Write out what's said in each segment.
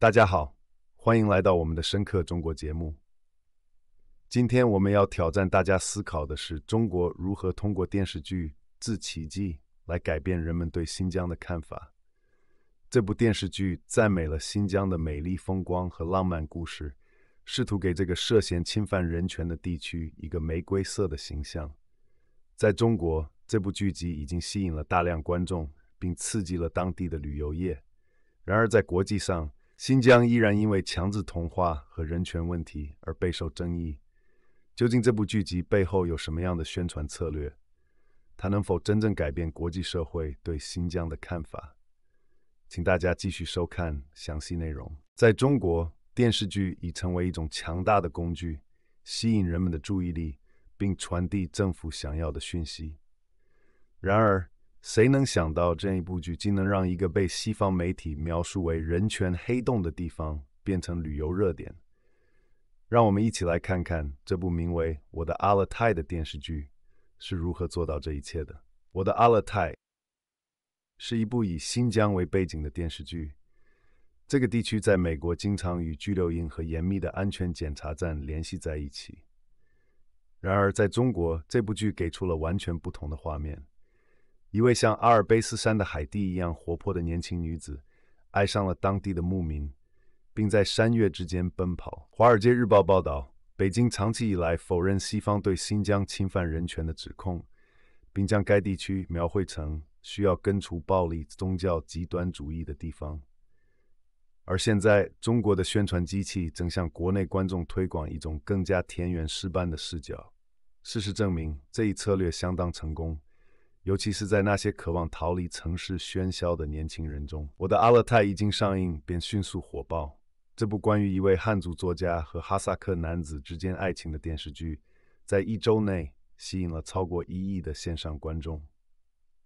大家好，欢迎来到我们的《深刻中国》节目。今天我们要挑战大家思考的是：中国如何通过电视剧自奇迹来改变人们对新疆的看法？这部电视剧赞美了新疆的美丽风光和浪漫故事，试图给这个涉嫌侵犯人权的地区一个玫瑰色的形象。在中国，这部剧集已经吸引了大量观众，并刺激了当地的旅游业。然而，在国际上，新疆依然因为强制同化和人权问题而备受争议。究竟这部剧集背后有什么样的宣传策略？它能否真正改变国际社会对新疆的看法？请大家继续收看详细内容。在中国，电视剧已成为一种强大的工具，吸引人们的注意力，并传递政府想要的讯息。然而，谁能想到，这样一部剧竟能让一个被西方媒体描述为“人权黑洞”的地方变成旅游热点？让我们一起来看看这部名为《我的阿勒泰》的电视剧是如何做到这一切的。《我的阿勒泰》是一部以新疆为背景的电视剧。这个地区在美国经常与拘留营和严密的安全检查站联系在一起。然而，在中国，这部剧给出了完全不同的画面。一位像阿尔卑斯山的海蒂一样活泼的年轻女子，爱上了当地的牧民，并在山岳之间奔跑。《华尔街日报》报道，北京长期以来否认西方对新疆侵犯人权的指控，并将该地区描绘成需要根除暴力、宗教极端主义的地方。而现在，中国的宣传机器正向国内观众推广一种更加田园诗般的视角。事实证明，这一策略相当成功。尤其是在那些渴望逃离城市喧嚣的年轻人中，《我的阿勒泰》一经上映便迅速火爆。这部关于一位汉族作家和哈萨克男子之间爱情的电视剧，在一周内吸引了超过一亿的线上观众。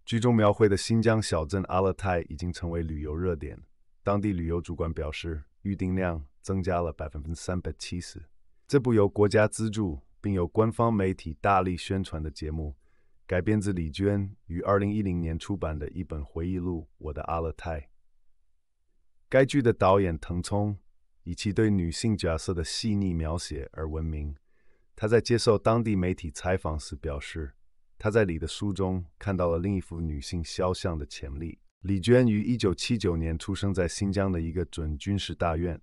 剧中描绘的新疆小镇阿勒泰已经成为旅游热点，当地旅游主管表示，预订量增加了百分之三百七十。这部由国家资助并由官方媒体大力宣传的节目。改编自李娟于二零一零年出版的一本回忆录《我的阿勒泰》。该剧的导演腾冲以其对女性角色的细腻描写而闻名。他在接受当地媒体采访时表示，他在李的书中看到了另一幅女性肖像的潜力。李娟于一九七九年出生在新疆的一个准军事大院，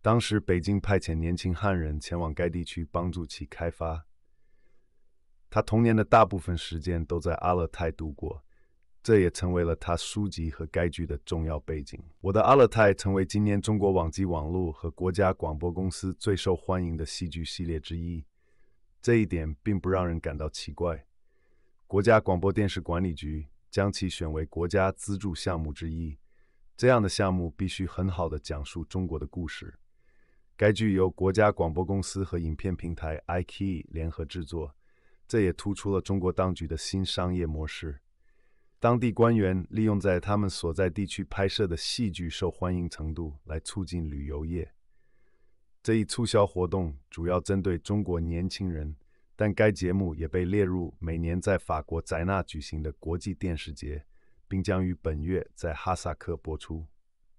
当时北京派遣年轻汉人前往该地区帮助其开发。他童年的大部分时间都在阿勒泰度过，这也成为了他书籍和该剧的重要背景。我的阿勒泰成为今年中国网际网路和国家广播公司最受欢迎的戏剧系列之一，这一点并不让人感到奇怪。国家广播电视管理局将其选为国家资助项目之一，这样的项目必须很好的讲述中国的故事。该剧由国家广播公司和影片平台 iQe 联合制作。这也突出了中国当局的新商业模式。当地官员利用在他们所在地区拍摄的戏剧受欢迎程度来促进旅游业。这一促销活动主要针对中国年轻人，但该节目也被列入每年在法国戛纳举行的国际电视节，并将于本月在哈萨克播出。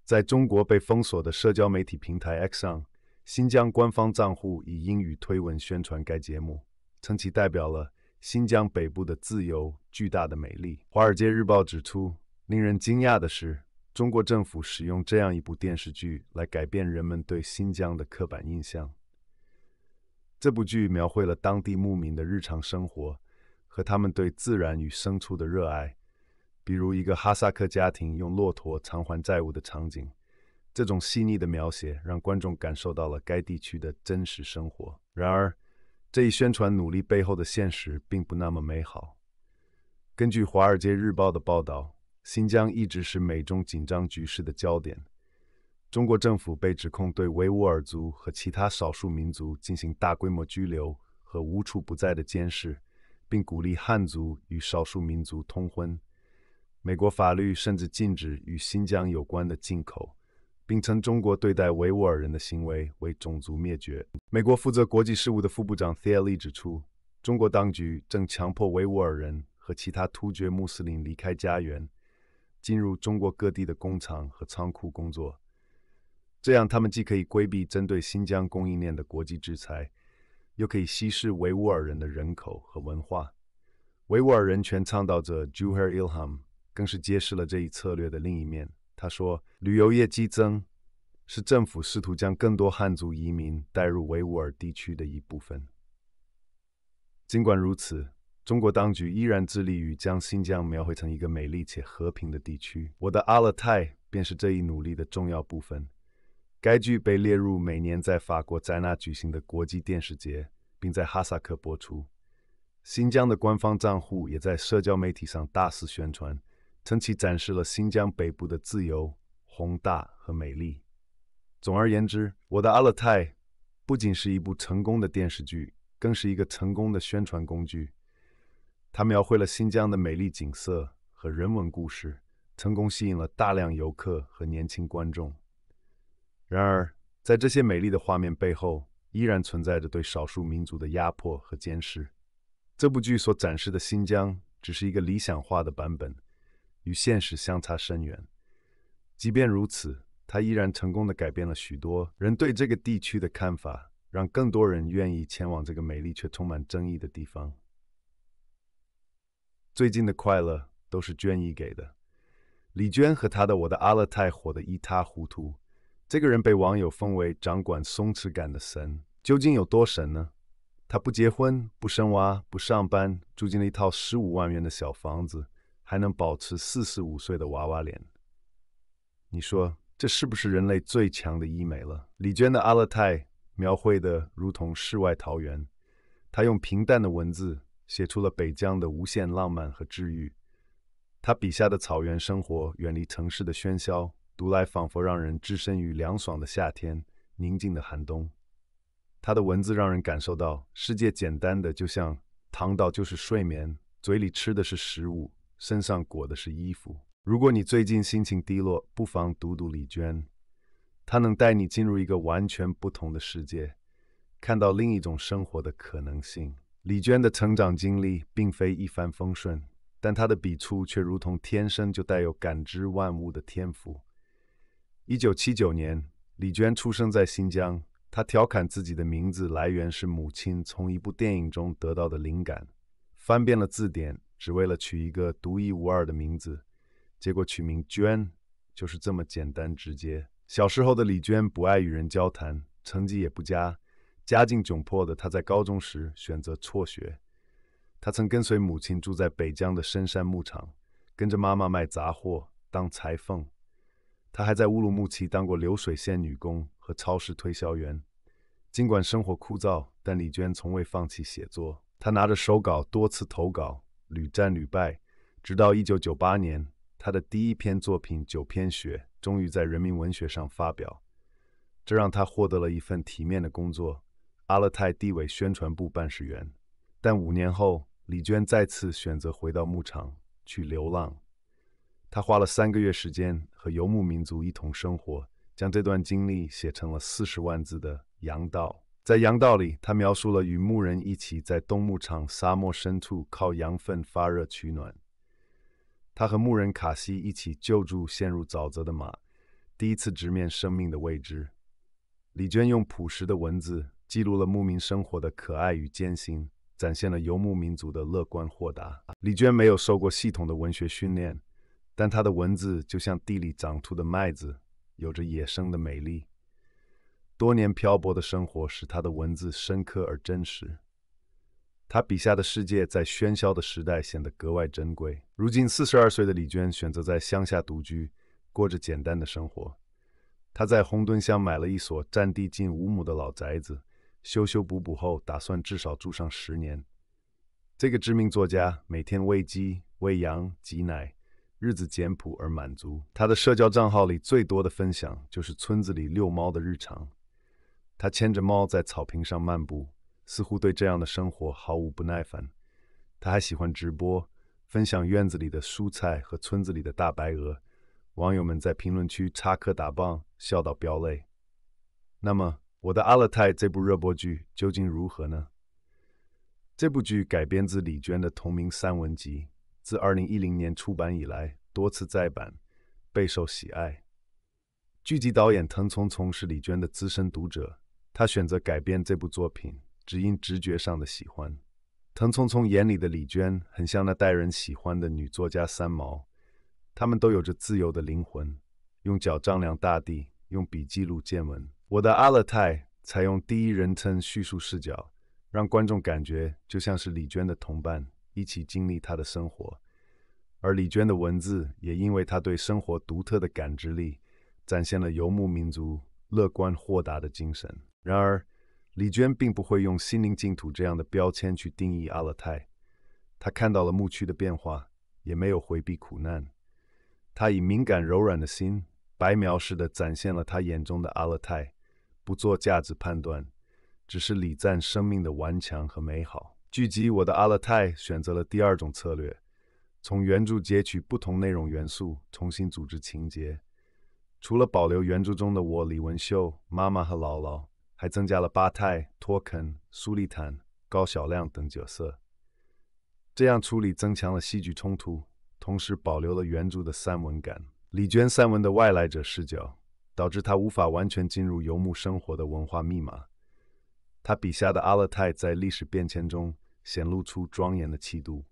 在中国被封锁的社交媒体平台 X 上，新疆官方账户以英语推文宣传该节目。称其代表了新疆北部的自由、巨大的美丽。《华尔街日报》指出，令人惊讶的是，中国政府使用这样一部电视剧来改变人们对新疆的刻板印象。这部剧描绘了当地牧民的日常生活和他们对自然与牲畜的热爱，比如一个哈萨克家庭用骆驼偿还债务的场景。这种细腻的描写让观众感受到了该地区的真实生活。然而，这一宣传努力背后的现实并不那么美好。根据《华尔街日报》的报道，新疆一直是美中紧张局势的焦点。中国政府被指控对维吾尔族和其他少数民族进行大规模拘留和无处不在的监视，并鼓励汉族与少数民族通婚。美国法律甚至禁止与新疆有关的进口。并称中国对待维吾尔人的行为为种族灭绝。美国负责国际事务的副部长 t h e r l i 指出，中国当局正强迫维吾尔人和其他突厥穆斯林离开家园，进入中国各地的工厂和仓库工作，这样他们既可以规避针对新疆供应链的国际制裁，又可以稀释维吾尔人的人口和文化。维吾尔人权倡导者 j u h e i r Ilham 更是揭示了这一策略的另一面。他说，旅游业激增是政府试图将更多汉族移民带入维吾尔地区的一部分。尽管如此，中国当局依然致力于将新疆描绘成一个美丽且和平的地区。我的阿勒泰便是这一努力的重要部分。该剧被列入每年在法国在那举行的国际电视节，并在哈萨克播出。新疆的官方账户也在社交媒体上大肆宣传。曾其展示了新疆北部的自由、宏大和美丽。总而言之，我的阿勒泰不仅是一部成功的电视剧，更是一个成功的宣传工具。它描绘了新疆的美丽景色和人文故事，成功吸引了大量游客和年轻观众。然而，在这些美丽的画面背后，依然存在着对少数民族的压迫和监视。这部剧所展示的新疆只是一个理想化的版本。与现实相差甚远。即便如此，他依然成功的改变了许多人对这个地区的看法，让更多人愿意前往这个美丽却充满争议的地方。最近的快乐都是娟姨给的。李娟和她的《我的阿勒泰》火得一塌糊涂，这个人被网友封为掌管松弛感的神。究竟有多神呢？他不结婚，不生娃，不上班，住进了一套十五万元的小房子。还能保持四十五岁的娃娃脸，你说这是不是人类最强的医美了？李娟的《阿勒泰》描绘的如同世外桃源，她用平淡的文字写出了北疆的无限浪漫和治愈。她笔下的草原生活，远离城市的喧嚣，读来仿佛让人置身于凉爽的夏天、宁静的寒冬。她的文字让人感受到世界简单的，就像躺倒就是睡眠，嘴里吃的是食物。身上裹的是衣服。如果你最近心情低落，不妨读读李娟，她能带你进入一个完全不同的世界，看到另一种生活的可能性。李娟的成长经历并非一帆风顺，但她的笔触却如同天生就带有感知万物的天赋。一九七九年，李娟出生在新疆。她调侃自己的名字来源是母亲从一部电影中得到的灵感，翻遍了字典。只为了取一个独一无二的名字，结果取名娟，就是这么简单直接。小时候的李娟不爱与人交谈，成绩也不佳，家境窘迫的她在高中时选择辍学。她曾跟随母亲住在北疆的深山牧场，跟着妈妈卖杂货、当裁缝。她还在乌鲁木齐当过流水线女工和超市推销员。尽管生活枯燥，但李娟从未放弃写作。她拿着手稿多次投稿。屡战屡败，直到一九九八年，他的第一篇作品《九篇雪》终于在《人民文学》上发表，这让他获得了一份体面的工作——阿勒泰地委宣传部办事员。但五年后，李娟再次选择回到牧场去流浪。他花了三个月时间，和游牧民族一同生活，将这段经历写成了四十万字的《羊道》。在《羊道》里，他描述了与牧人一起在冬牧场沙漠深处靠羊粪发热取暖；他和牧人卡西一起救助陷入沼泽的马，第一次直面生命的未知。李娟用朴实的文字记录了牧民生活的可爱与艰辛，展现了游牧民族的乐观豁达。李娟没有受过系统的文学训练，但她的文字就像地里长出的麦子，有着野生的美丽。多年漂泊的生活使他的文字深刻而真实，他笔下的世界在喧嚣的时代显得格外珍贵。如今四十二岁的李娟选择在乡下独居，过着简单的生活。他在红墩乡买了一所占地近五亩的老宅子，修修补补后打算至少住上十年。这个知名作家每天喂鸡、喂羊、挤奶，日子简朴而满足。他的社交账号里最多的分享就是村子里遛猫的日常。他牵着猫在草坪上漫步，似乎对这样的生活毫无不耐烦。他还喜欢直播，分享院子里的蔬菜和村子里的大白鹅。网友们在评论区插科打诨，笑到飙泪。那么，《我的阿勒泰》这部热播剧究竟如何呢？这部剧改编自李娟的同名散文集，自二零一零年出版以来多次再版，备受喜爱。剧集导演滕丛丛是李娟的资深读者。他选择改编这部作品，只因直觉上的喜欢。藤丛丛眼里的李娟，很像那待人喜欢的女作家三毛，她们都有着自由的灵魂，用脚丈量大地，用笔记录见闻。我的阿勒泰采用第一人称叙述视角，让观众感觉就像是李娟的同伴，一起经历她的生活。而李娟的文字，也因为她对生活独特的感知力，展现了游牧民族乐观豁达的精神。然而，李娟并不会用“心灵净土”这样的标签去定义阿勒泰。她看到了牧区的变化，也没有回避苦难。她以敏感柔软的心，白描式的展现了她眼中的阿勒泰，不做价值判断，只是礼赞生命的顽强和美好。《聚集我的阿勒泰》选择了第二种策略，从原著截取不同内容元素，重新组织情节。除了保留原著中的我、李文秀、妈妈和姥姥。还增加了巴泰、托肯、苏利坦、高小亮等角色，这样处理增强了戏剧冲突，同时保留了原著的散文感。李娟散文的外来者视角，导致她无法完全进入游牧生活的文化密码。她笔下的阿勒泰在历史变迁中显露出庄严的气度。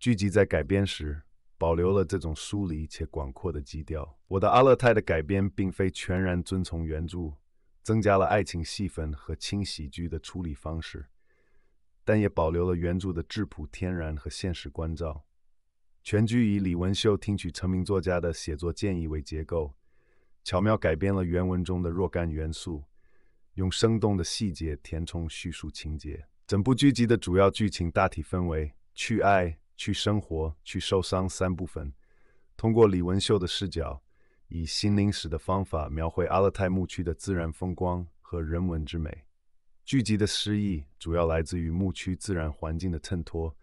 剧集在改编时保留了这种疏离且广阔的基调。我的《阿勒泰》的改编并非全然遵从原著。增加了爱情戏份和轻喜剧的处理方式，但也保留了原著的质朴、天然和现实关照。全剧以李文秀听取成名作家的写作建议为结构，巧妙改编了原文中的若干元素，用生动的细节填充叙述情节。整部剧集的主要剧情大体分为去爱、去生活、去受伤三部分，通过李文秀的视角。以心灵史的方法描绘阿勒泰牧区的自然风光和人文之美，聚集的诗意主要来自于牧区自然环境的衬托，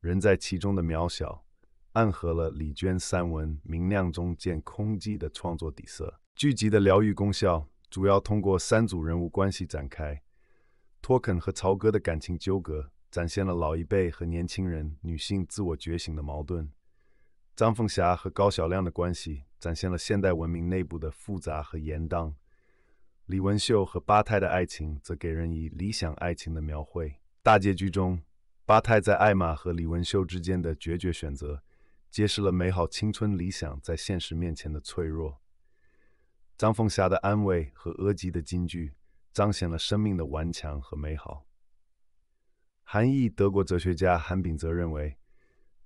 人在其中的渺小，暗合了李娟散文“明亮中见空寂”的创作底色。聚集的疗愈功效主要通过三组人物关系展开：托肯和曹哥的感情纠葛，展现了老一辈和年轻人、女性自我觉醒的矛盾；张凤霞和高小亮的关系。展现了现代文明内部的复杂和严当。李文秀和八泰的爱情则给人以理想爱情的描绘。大结局中，八泰在艾玛和李文秀之间的决绝选择，揭示了美好青春理想在现实面前的脆弱。张凤霞的安慰和阿吉的金句，彰显了生命的顽强和美好。韩裔德国哲学家韩炳哲认为，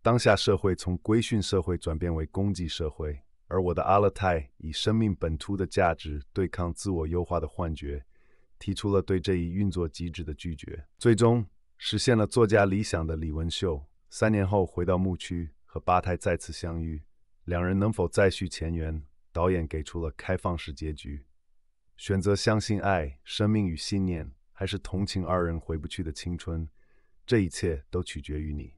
当下社会从规训社会转变为功绩社会。而我的阿勒泰以生命本初的价值对抗自我优化的幻觉，提出了对这一运作机制的拒绝，最终实现了作家理想的李文秀。三年后回到牧区，和巴台再次相遇，两人能否再续前缘？导演给出了开放式结局，选择相信爱、生命与信念，还是同情二人回不去的青春，这一切都取决于你。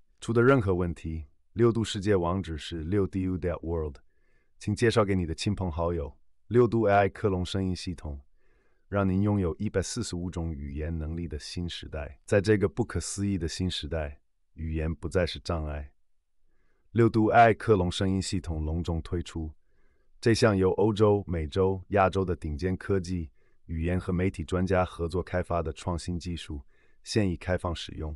出的任何问题，六度世界网址是六 d 世界 world，请介绍给你的亲朋好友。六度 AI 克隆声音系统，让您拥有一百四十五种语言能力的新时代。在这个不可思议的新时代，语言不再是障碍。六度 AI 克隆声音系统隆重推出，这项由欧洲、美洲、亚洲的顶尖科技语言和媒体专家合作开发的创新技术，现已开放使用。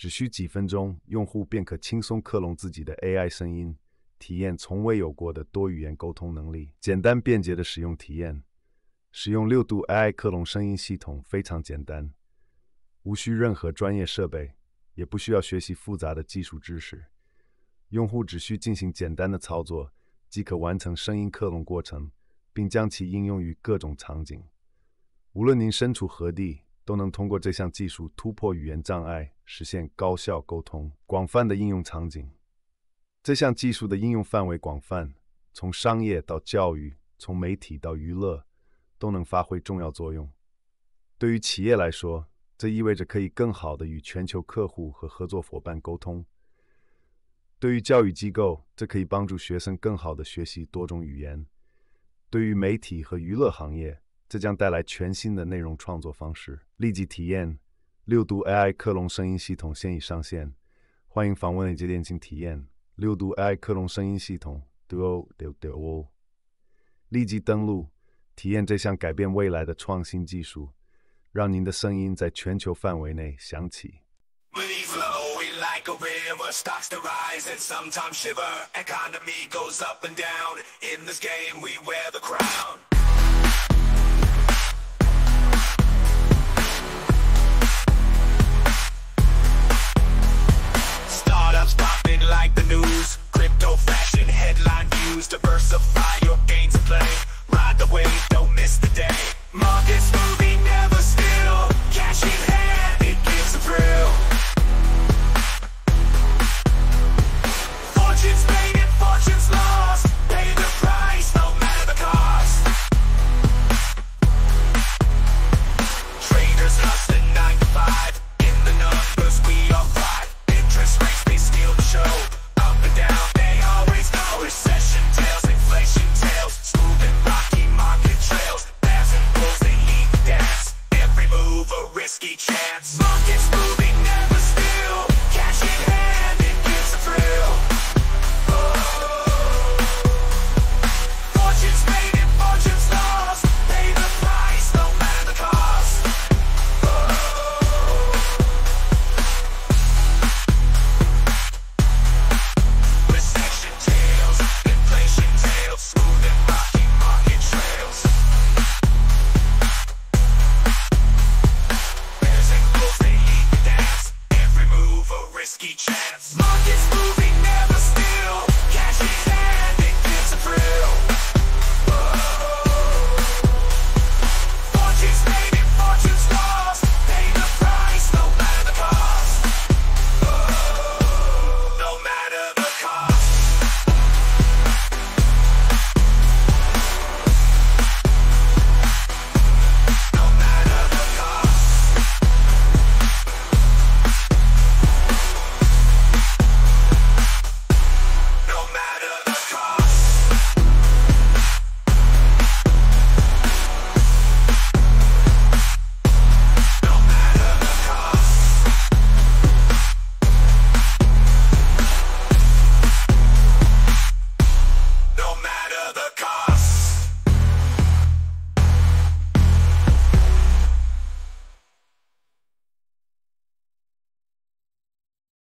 只需几分钟，用户便可轻松克隆自己的 AI 声音，体验从未有过的多语言沟通能力。简单便捷的使用体验，使用六度 AI 克隆声音系统非常简单，无需任何专业设备，也不需要学习复杂的技术知识。用户只需进行简单的操作，即可完成声音克隆过程，并将其应用于各种场景。无论您身处何地。都能通过这项技术突破语言障碍，实现高效沟通。广泛的应用场景，这项技术的应用范围广泛，从商业到教育，从媒体到娱乐，都能发挥重要作用。对于企业来说，这意味着可以更好地与全球客户和合作伙伴沟通；对于教育机构，这可以帮助学生更好地学习多种语言；对于媒体和娱乐行业，这将带来全新的内容创作方式。立即体验六度 AI 克隆声音系统现已上线，欢迎访问链接进行体验。六度 AI 克隆声音系统，do do do。立即登录，体验这项改变未来的创新技术，让您的声音在全球范围内响起。